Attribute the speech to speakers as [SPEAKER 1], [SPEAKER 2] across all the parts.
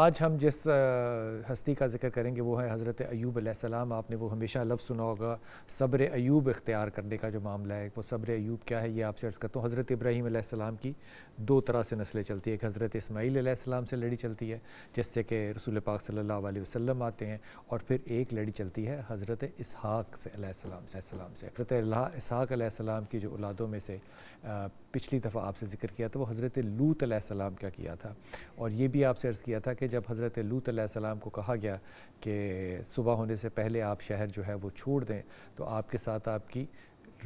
[SPEAKER 1] आज हम जिस हस्ती का जिक्र करेंगे वो है हज़रत अयूब सलाम आपने वो हमेशा लफ्ज़ सुना होगा सब्र अयूब इख्तियार करने का जो मामला है वो सब्र अयूब क्या है ये आपसे अर्ज़ करता हूँ हज़रत इब्राहीम सलाम की दो तरह से नस्लें चलती है एक हज़रत इसमाईल सलाम से लड़ी चलती है जिससे कि रसूल पाक सल्ला वसम आते हैं और फिर एक लड़ी चलती है हज़रत इसहाक़ से हज़रत इसहाक़लम की जो औलादों में से पिछली दफ़ा आपसे जिक्र किया था वो हज़रत लूत सलाम का किया था और ये भी आपसे अर्ज़ किया था कि कि जब हज़रत लूत सलाम को कहा गया कि सुबह होने से पहले आप शहर जो है वो छोड़ दें तो आपके साथ आपकी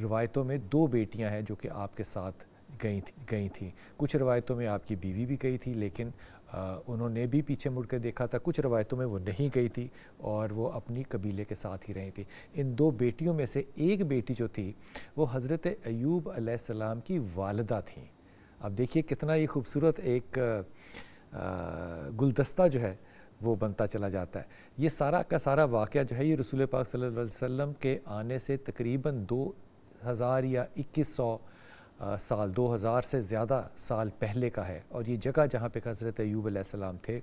[SPEAKER 1] रवायतों में दो बेटियां हैं जो कि आपके साथ गई थी गई थी कुछ रवायतों में आपकी बीवी भी गई थी लेकिन आ, उन्होंने भी पीछे मुड़ कर देखा था कुछ रवायतों में वो नहीं गई थी और वो अपनी कबीले के साथ ही रही थी इन दो बेटियों में से एक बेटी जो थी वो हज़रत अयूब आसमाम की वालदा थी अब देखिए कितना ये खूबसूरत एक आ, गुलदस्ता जो है वो बनता चला जाता है ये सारा का सारा वाक़ जो है ये रसूल पाक सल्लल्लाहु अलैहि वसल्लम के आने से तकरीबन दो हज़ार या इक्कीस सौ साल दो हज़ार से ज़्यादा साल पहले का है और ये जगह जहाँ पे हज़रत यूब थे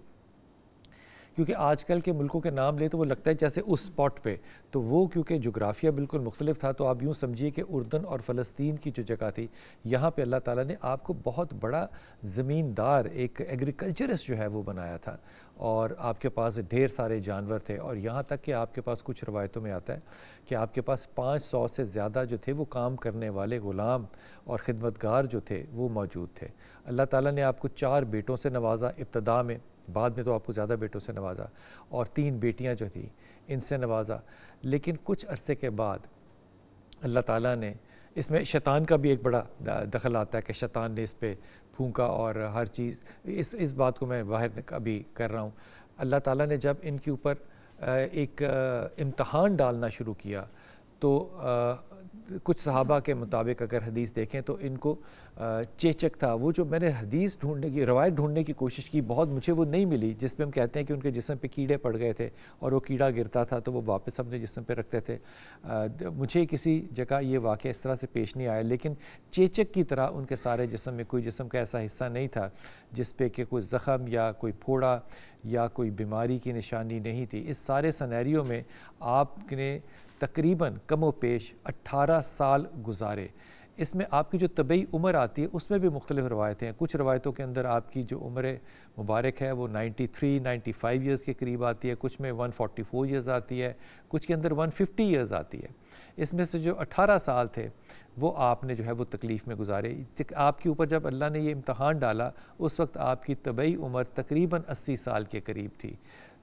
[SPEAKER 1] क्योंकि आजकल के मुल्कों के नाम ले तो वो लगता है जैसे उस स्पॉट पे तो वो क्योंकि जोग्राफिया बिल्कुल मुख्तलिफ था तो आप यूँ समझिए कि उर्दन और फ़लस्तीन की जो जगह थी यहाँ पर अल्लाह ताली ने आपको बहुत बड़ा ज़मींदार एक एग्रीकल्चरस जो है वो बनाया था और आपके पास ढेर सारे जानवर थे और यहाँ तक कि आपके पास कुछ रवायतों में आता है कि आपके पास 500 से ज़्यादा जो थे वो काम करने वाले ग़ुलाम और ख़िदमतगार जो थे वो मौजूद थे अल्लाह ताला ने आपको चार बेटों से नवाजा इब्तदा में बाद में तो आपको ज़्यादा बेटों से नवाजा और तीन बेटियाँ जो थी इनसे नवाजा लेकिन कुछ अरसे के बाद अल्लाह ताला ने इसमें शैतान का भी एक बड़ा दखल आता है कि शैतान ने इस पर फूका और हर चीज़ इस इस बात को मैं बाहर अभी कर रहा हूँ अल्लाह ताला ने जब इनके ऊपर एक इम्तहान डालना शुरू किया तो कुछ सहाबा के मुताबिक अगर हदीस देखें तो इनको चेचक था वो जो मैंने हदीस ढूंढने की रवायत ढूंढने की कोशिश की बहुत मुझे वो नहीं मिली जिस पर हम कहते हैं कि उनके जिसम पे कीड़े पड़ गए थे और वो कीड़ा गिरता था तो वो वापस अपने जिसम पे रखते थे मुझे किसी जगह ये वाक़ इस तरह से पेश नहीं आया लेकिन चेचक की तरह उनके सारे जिसम में कोई जिसम का ऐसा हिस्सा नहीं था जिस पर कि कोई ज़ख़म या कोई फोड़ा या कोई बीमारी की निशानी नहीं थी इस सारे सनेरियो में आपने तकरीबन कमोपेश पेश अट्ठारह साल गुजारे इसमें आपकी जो तबी उम्र आती है उसमें भी मुख्तलिफ रवायतें हैं कुछ रवायतों के अंदर आपकी जो उम्र मुबारक है वो 93, 95 ईयर्स के करीब आती है कुछ में 144 ईयर्स आती है कुछ के अंदर 150 ईयर्स आती है इसमें से जो 18 साल थे वो आपने जो है वो तकलीफ़ में गुजारे आपके ऊपर जब अल्लाह ने ये इम्तहान डाला उस वक्त आपकी तबई उम्र तकरीबन अस्सी साल के करीब थी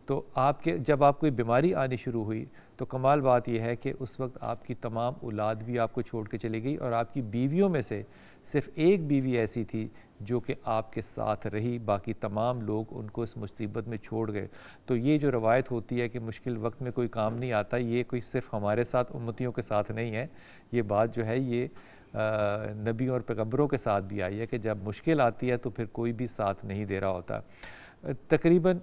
[SPEAKER 1] तो आपके जब आप कोई बीमारी आनी शुरू हुई तो कमाल बात यह है कि उस वक्त आपकी तमाम औलाद भी आपको छोड़ के चली गई और आपकी बीवियों में से सिर्फ़ एक बीवी ऐसी थी जो कि आपके साथ रही बाकी तमाम लोग उनको इस मुसीबत में छोड़ गए तो ये जो रवायत होती है कि मुश्किल वक्त में कोई काम नहीं आता ये कोई सिर्फ हमारे साथ उम्मतियों के साथ नहीं है ये बात जो है ये नबी और पैगम्बरों के साथ भी आई है कि जब मुश्किल आती है तो फिर कोई भी साथ नहीं दे रहा होता तकरीबन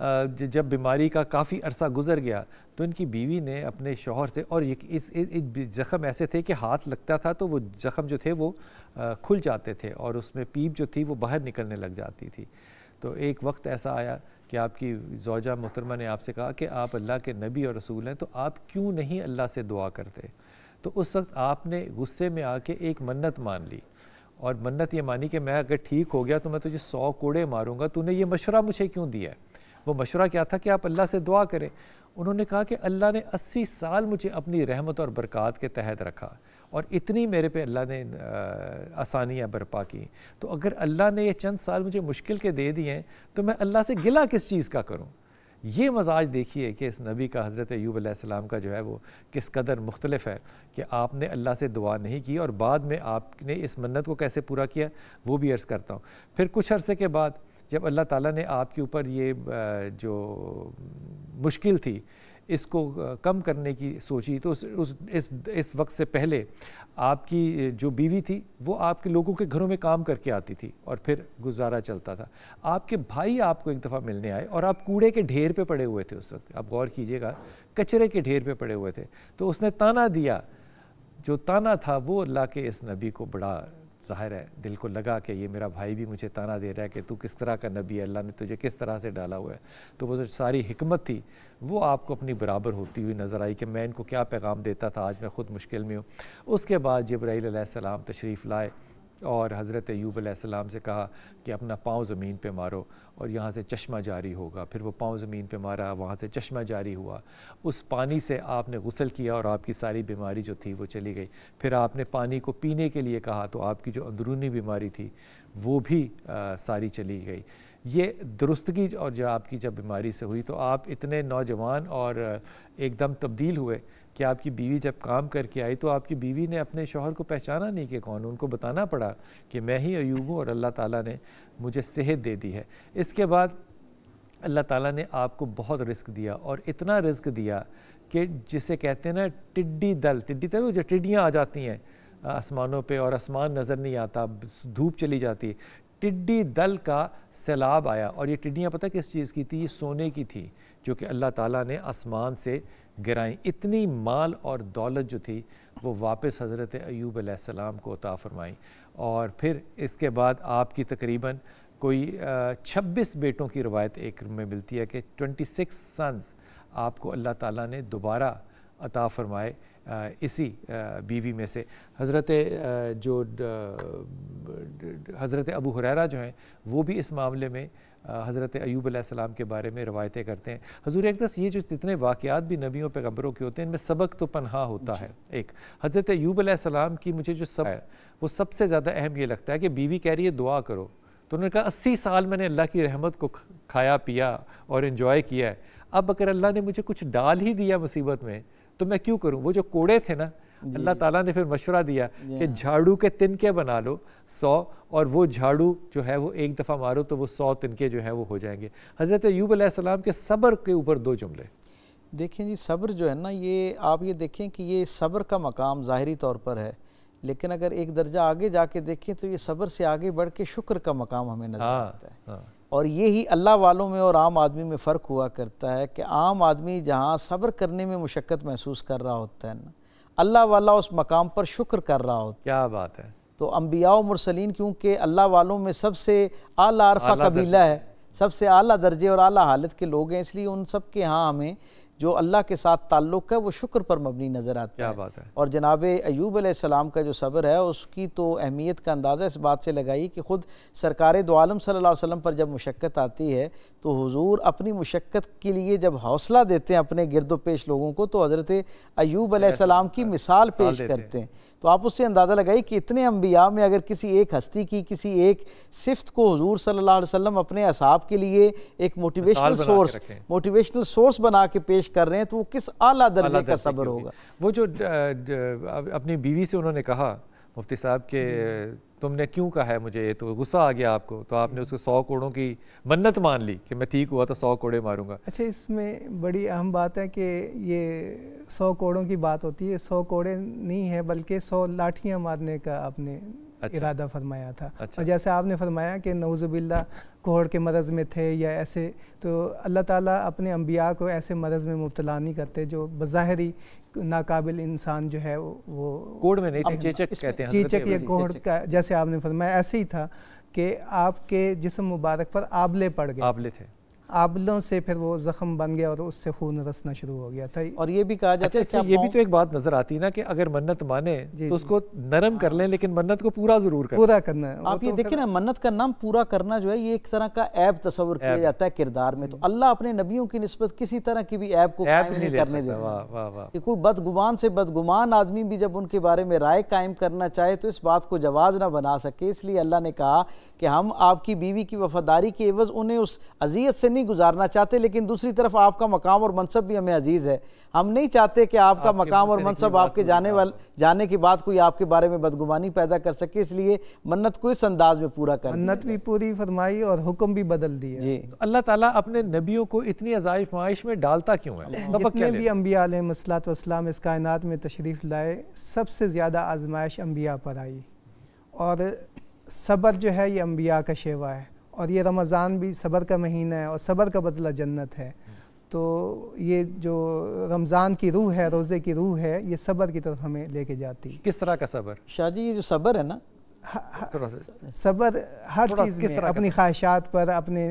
[SPEAKER 1] जब बीमारी का काफ़ी अरसा गुजर गया तो इनकी बीवी ने अपने शोहर से और ये इस, इस, इस जख्म ऐसे थे कि हाथ लगता था तो वो ज़ख़म जो थे वो खुल जाते थे और उसमें पीप जो थी वो बाहर निकलने लग जाती थी तो एक वक्त ऐसा आया कि आपकी जोजा मोहतरमा ने आपसे कहा कि आप अल्लाह के नबी और रसूल हैं तो आप क्यों नहीं अल्लाह से दुआ करते तो उस वक्त आपने गुस्से में आके एक मन्नत मान ली और मन्नत ये मानी कि मैं अगर ठीक हो गया तो मैं तुझे सौ कोड़े मारूंगा तूने ये मशवरा मुझे क्यों दिया है वो मशवरा क्या था कि आप अल्लाह से दुआ करें उन्होंने कहा कि अल्लाह ने अस्सी साल मुझे अपनी रहमत और बरक़ात के तहत रखा और इतनी मेरे पे अल्लाह ने आसानियाँ बरपा की तो अगर अल्लाह ने ये चंद साल मुझे मुश्किल के दे दिए हैं तो मैं अल्लाह से गिला किस चीज़ का करूँ ये मजाज देखिए कि इस नबी का हज़रत यूब का जो है वो किस कदर मुख्तलफ है कि आपने अल्लाह से दुआ नहीं की और बाद में आपने इस मन्नत को कैसे पूरा किया वो भी अर्ज़ करता हूँ फिर कुछ अरसे के बाद जब अल्लाह ताला ने आपके ऊपर ये जो मुश्किल थी इसको कम करने की सोची तो उस, उस इस इस वक्त से पहले आपकी जो बीवी थी वो आपके लोगों के घरों में काम करके आती थी और फिर गुजारा चलता था आपके भाई आपको एक दफ़ा मिलने आए और आप कूड़े के ढेर पे पड़े हुए थे उस वक्त आप गौर कीजिएगा कचरे के ढेर पे पड़े हुए थे तो उसने ताना दिया जो ताना था वो अल्लाह के इस नबी को बड़ा ज़ाहिर है दिल को लगा कि ये मेरा भाई भी मुझे ताना दे रहा है कि तू किस तरह का नबी है अल्लाह ने तुझे किस तरह से डाला हुआ है तो वो जो सारी हमत थी वो आपको अपनी बराबर होती हुई नज़र आई कि मैं इनको क्या पैगाम देता था आज मैं ख़ुद मुश्किल में हूँ उसके बाद जब्राईसम तशरीफ़ लाए और हज़रत यूब आसमाम से कहा कि अपना पाँव ज़मीन पे मारो और यहाँ से चश्मा जारी होगा फिर वो पाँव ज़मीन पे मारा वहाँ से चश्मा जारी हुआ उस पानी से आपने गसल किया और आपकी सारी बीमारी जो थी वो चली गई फिर आपने पानी को पीने के लिए कहा तो आपकी जो अंदरूनी बीमारी थी वो भी आ, सारी चली गई ये दुरुस्तगी और जो आपकी जब बीमारी से हुई तो आप इतने नौजवान और एकदम तब्दील हुए कि आपकी बीवी जब काम करके आई तो आपकी बीवी ने अपने शोहर को पहचाना नहीं कि कौन उनको बताना पड़ा कि मैं ही अयूब हूँ और अल्लाह ताला ने मुझे सेहत दे दी है इसके बाद अल्लाह ताला ने आपको बहुत रिस्क दिया और इतना रिस्क दिया कि जिसे कहते हैं ना टिड्डी दल टिड्डी दल तो जो टिड्डियाँ आ जाती हैं आसमानों पे और आसमान नज़र नहीं आता धूप चली जाती टिड्डी दल का सैलाब आया और ये टिड्डियाँ पता किस चीज़ की थी ये सोने की थी जो कि अल्लाह ताला ने आसमान से गिराई इतनी माल और दौलत जो थी वो वापस हज़रत अयूब सलाम को अता फ़रमाई और फिर इसके बाद आपकी तकरीबन कोई छब्बीस बेटों की रवायत एक में मिलती है कि ट्वेंटी सिक्स सन्स आपको अल्लाह ताला ने दोबारा अता फ़रमाए इसी बीवी में से हज़रत जो हज़रत अबू हुरैरा जो हैं वो भी इस मामले में हज़रत अयूब सलाम के बारे में रवायतें करते हैं हजूर दस ये जो जितने वाक़ात भी नबियों पैगम्बरों के होते हैं इनमें सबक तो पनहा होता है एक हज़रत अयूब सलाम की मुझे जो सब है वो सबसे ज़्यादा अहम ये लगता है कि बीवी कह रही है दुआ करो तो उन्होंने कहा अस्सी साल मैंने अल्लाह की रहमत को खाया पिया और इन्जॉय किया है अब अगर अल्लाह ने मुझे कुछ डाल ही दिया मुसीबत में तो मैं क्यों करूँ वो जो कोड़े थे ना अल्लाह ताला ने फिर मशवरा दिया कि झाड़ू के तिनके बना लो सौ और वो झाड़ू जो है वो एक दफ़ा मारो तो वो सौ तिनके जो है वो हो जाएंगे हज़रत यूब सलाम के सब्र के ऊपर दो जुमले देखें जी सब्र जो है ना ये
[SPEAKER 2] आप ये देखें कि ये सब्र का मकाम ज़ाहरी तौर पर है लेकिन अगर एक दर्जा आगे जाके देखें तो ये सब्र से आगे बढ़ के शुक्र का मकाम हमें नजर हाँ, आता है हाँ। और ये ही अल्लाह वालों में और आम आदमी में फ़र्क हुआ करता है कि आम आदमी जहाँ सब्र करने में मुशक्क़त महसूस कर रहा होता है ना अल्लाह वाला उस मकाम पर शुक्र कर रहा होता है क्या बात है तो अम्बिया मुरसलिन क्योंकि अल्लाह वालों में सबसे आला अरफा कबीला है सबसे आला दर्जे और आला हालत के लोग हैं इसलिए उन सब के यहाँ हमें जो अल्लाह के साथ ताल्लुक़ है वो शुक्र पर मबनी नज़र आता क्या है बात है और जनाब अयूब आसमाम का जो सब्र है उसकी तो अहमियत का अंदाज़ा इस बात से लगाई कि ख़ुद सरकार दो आलम सल्ला वसम पर जब मुशक्क़त आती है तो हुजूर अपनी मुशक्क़त के लिए जब हौसला देते हैं अपने गिरदो पेश लोगों को तो हज़रत अयूब आसमाम की हाँ, मिसाल पेश करते हैं तो आप उससे अंदाज़ा लगाइए कि इतने अम्बिया में अगर किसी एक हस्ती की किसी एक सिफ्त को हजूर सल्ला वसम अपने असाब के लिए एक मोटिवेशनल सोर्स मोटिवेशनल सोर्स बना के पेश कर रहे हैं तो वो किस अला दर्जे का सब्र होगा
[SPEAKER 1] वो जो अपनी बीवी से उन्होंने कहा मुफ्ती साहब के तुमने क्यों कहा है मुझे ये तो गुस्सा आ गया आपको तो आपने उसको सौ कोड़ों की मन्नत मान ली कि मैं ठीक हुआ तो सौ कोड़े मारूंगा
[SPEAKER 3] अच्छा इसमें बड़ी अहम बात है कि ये सौ कोड़ों की बात होती है सौ कोड़े नहीं है बल्कि सौ लाठियाँ मारने का आपने अच्छा। इरादा फरमाया था अच्छा। और जैसे आपने फरमाया कि नवजुबिल्ला कोहड़ के मरज़ में थे या ऐसे तो अल्लाह ताला अपने अम्बिया को ऐसे मरज़ में मुबतला नहीं करते जो बज़ाहरी नाकाबिल इंसान जो है वो कोड में नहीं चेचक कहते हैं चेचक या कोड़ का जैसे आपने फरमाया ऐसे ही था कि आपके जिसम मुबारक पर आबले पड़ गए आबले थे आबलों से फिर वो ज़ख्म बन गया और उससे खून रसना शुरू हो गया था
[SPEAKER 1] और ये भी कहा जाता अच्छा, है कि ये भी तो एक बात नज़र आती है ना कि अगर मन्नत माने तो उसको नरम कर लें लेकिन मन्नत को पूरा ज़रूर कर पूरा करना है आप ये तो देखिए
[SPEAKER 2] ना मन्नत का नाम पूरा करना जो है ये एक तरह का ऐप तस्वर किया जाता है किरदार में तो अल्लाह अपने नबियों की नस्बत किसी तरह की भी ऐप को करने
[SPEAKER 3] देता
[SPEAKER 2] कोई बदगुमान से बदगुमान आदमी भी जब उनके बारे में राय कायम करना चाहे तो इस बात को जवाब ना बना सके इसलिए अल्लाह ने कहा कि हम आपकी बीवी की वफादारी के एवज़ उन्हें उस अजियत से नहीं नहीं गुजारना चाहते लेकिन दूसरी तरफ आपका मकाम और मनसब भी हमें अजीज़ है हम नहीं चाहते कि आपका मकाम और मनसब आपके जाने हाँ। वाले जाने की बात कोई आपके बारे में बदगुमानी पैदा कर सके इसलिए
[SPEAKER 3] मन्नत को इस अंदाज में पूरा कर मन्नत भी पूरी फरमाई और हुक्म भी बदल दिए जी तो अल्लाह ताला
[SPEAKER 1] अपने नबियों को इतनी अजाइफ माइश में डालता क्यों है भी
[SPEAKER 3] अम्बिया मसलातम इस कायनात में तशरीफ़ लाए सबसे ज़्यादा आजमाइश अम्बिया पर आई और सबर जो है ये अम्बिया का शेवा है और ये रमज़ान भी सबर का महीना है और सबर का बदला जन्नत है तो ये जो रमज़ान की रूह है रोज़े की रूह है ये सबर की तरफ हमें लेके जाती है
[SPEAKER 2] किस तरह का सब्र शाहजी ये जो सबर है ना
[SPEAKER 3] सब्र हर चीज़ में अपनी ख्वाहिशात पर अपने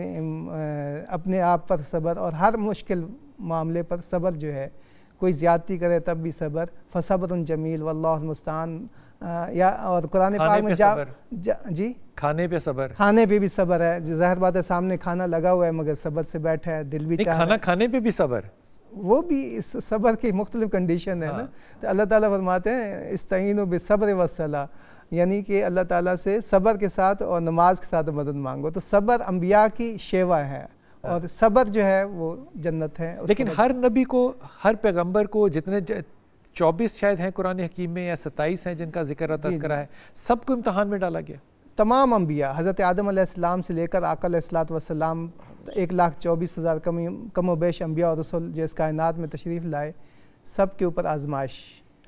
[SPEAKER 3] अपने आप पर सब्र और हर मुश्किल मामले पर सब्र जो है कोई ज़्यादती करे तब भी सब्र फसब्र जमील वल्लास्तान या और कुरान पाक में जा, जा जी
[SPEAKER 1] खाने पे सबर खाने
[SPEAKER 3] पे भी सबर है जहर बात है सामने खाना लगा हुआ है मगर सबर से बैठा है दिल भी खाना
[SPEAKER 1] खाने पे भी सबर
[SPEAKER 3] वो भी इस सबर की मुख्तलिफ कंडीशन है ना हाँ। तो अल्लाह ताला फरमाते हैं इस्तीन बेसब्र वसला यानी कि अल्लाह ताला से सबर के साथ और नमाज के साथ मदद मांगो तो सबर अम्बिया की शेवा है हाँ। और सबर जो है वो जन्नत है लेकिन हर
[SPEAKER 1] नबी को हर पैगम्बर को जितने चौबीस शायद हैं कुरान हकीम में या सत्ताईस हैं जिनका जिक्र तस्करा है सबको इम्तहान में डाला गया
[SPEAKER 3] तमाम अम्बिया हज़रत आदम से लेकर आकल वसलाम एक लाख चौबीस हज़ार कम कम वेश अम्बिया और रसोल जो कायनात में तशरीफ़ लाए सब के ऊपर आजमाइश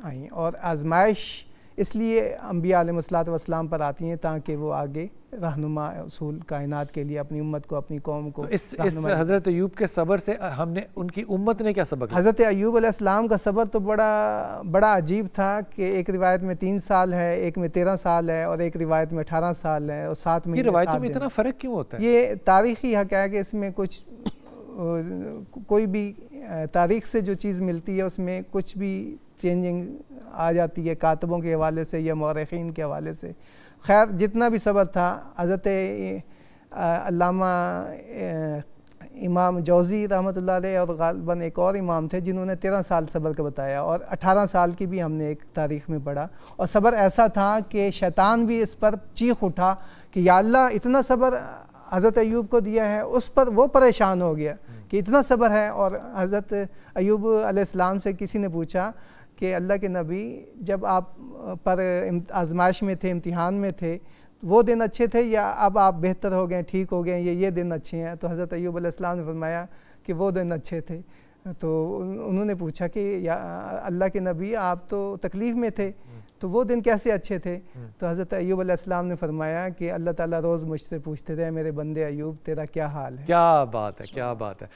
[SPEAKER 3] आई और आजमाइश इसलिए अम्बिया वसलाम पर आती हैं ताकि वो आगे रहनुमा उसूल कायनात के लिए अपनी उम्मत को अपनी कौम को तो इस, इस हज़रत
[SPEAKER 1] अयूब के सबर से हमने उनकी उम्मत ने क्या सबक हज़रत
[SPEAKER 3] अयूब अलैहिस्सलाम का सबर तो बड़ा बड़ा अजीब था कि एक रिवायत में तीन साल है एक में तेरह साल है और एक रिवायत में अठारह साल है और सात में में इतना फ़र्क
[SPEAKER 1] क्यों होता है ये
[SPEAKER 3] तारीखी हक है कि इसमें कुछ कोई भी तारीख से जो चीज़ मिलती है उसमें कुछ भी चेंजिंग आ जाती है कातबों के हवाले से या मौरखीन के हवाले से खैर जितना भी सबर था हज़रत अलामा इमाम जौज़ी रहमत और गालबन एक और इमाम थे जिन्होंने तेरह साल सबर का बताया और अठारह साल की भी हमने एक तारीख में पढ़ा और सबर ऐसा था कि शैतान भी इस पर चीख उठा कि या इतना सबर हज़रत ऐब को दिया है उस पर वो परेशान हो गया कि इतना सबर है और हज़रत ऐब आसमाम से किसी ने पूछा कि अल्लाह के नबी जब आप पर आजमाइश में थे इम्तिहान में थे तो वो दिन अच्छे थे या अब आप बेहतर हो गए ठीक हो गए ये ये दिन अच्छे हैं तो हज़रत अयूब अलैहिस्सलाम ने फरमाया कि वो दिन अच्छे थे तो उन्होंने पूछा कि या अल्लाह के नबी आप तो तकलीफ़ में थे तो वो दिन कैसे अच्छे थे तो हज़रत अयूब अलैहिस्सलाम ने फरमाया कि अल्लाह ताला रोज़ मुझसे पूछते थे मेरे बंदे अयूब तेरा क्या हाल है
[SPEAKER 1] क्या बात है क्या बात है